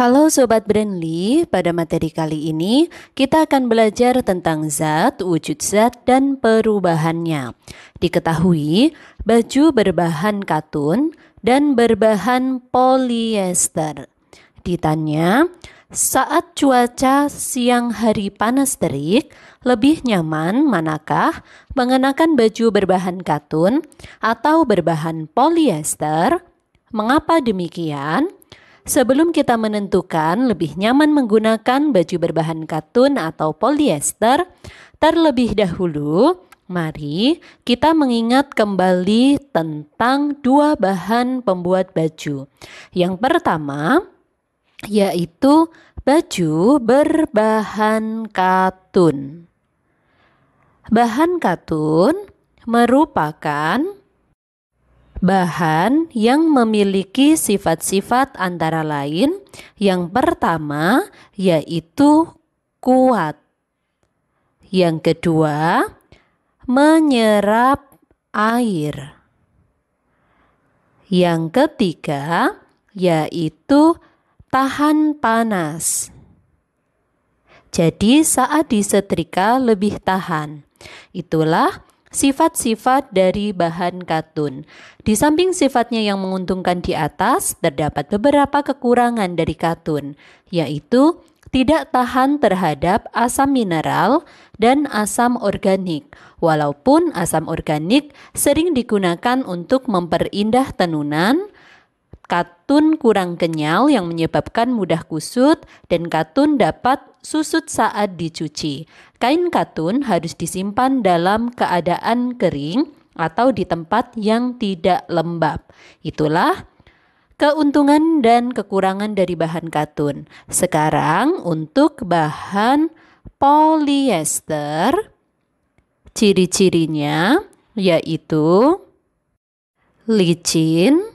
Halo Sobat Brandly, pada materi kali ini kita akan belajar tentang zat, wujud zat, dan perubahannya. Diketahui, baju berbahan katun dan berbahan polyester. Ditanya, saat cuaca siang hari panas terik, lebih nyaman manakah mengenakan baju berbahan katun atau berbahan polyester? Mengapa demikian? Sebelum kita menentukan lebih nyaman menggunakan baju berbahan katun atau polyester, terlebih dahulu mari kita mengingat kembali tentang dua bahan pembuat baju. Yang pertama yaitu baju berbahan katun. Bahan katun merupakan Bahan yang memiliki sifat-sifat antara lain yang pertama yaitu kuat. Yang kedua, menyerap air. Yang ketiga, yaitu tahan panas. Jadi, saat disetrika lebih tahan. Itulah Sifat-sifat dari bahan katun. Di samping sifatnya yang menguntungkan di atas, terdapat beberapa kekurangan dari katun, yaitu tidak tahan terhadap asam mineral dan asam organik. Walaupun asam organik sering digunakan untuk memperindah tenunan, katun kurang kenyal yang menyebabkan mudah kusut dan katun dapat susut saat dicuci. Kain katun harus disimpan dalam keadaan kering atau di tempat yang tidak lembab. Itulah keuntungan dan kekurangan dari bahan katun. Sekarang untuk bahan polyester, ciri-cirinya yaitu licin,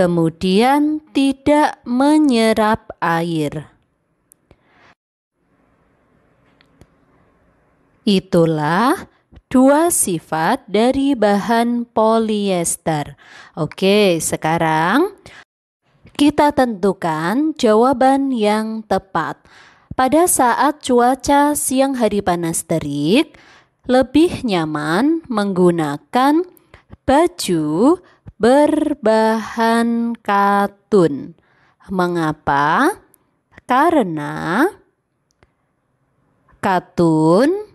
kemudian tidak menyerap air. Itulah dua sifat dari bahan polyester. Oke, sekarang kita tentukan jawaban yang tepat. Pada saat cuaca siang hari panas terik, lebih nyaman menggunakan baju berbahan katun. Mengapa? Karena katun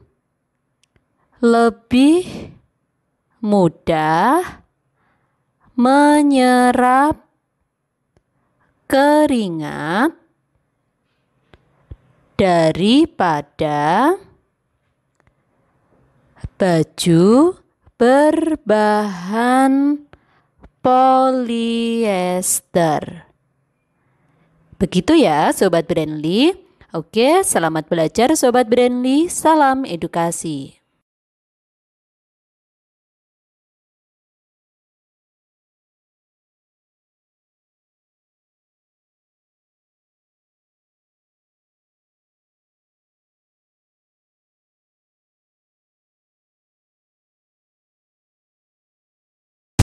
lebih mudah menyerap keringat daripada baju berbahan polyester. Begitu ya, Sobat Brandly. Oke, selamat belajar Sobat Brandly. Salam edukasi.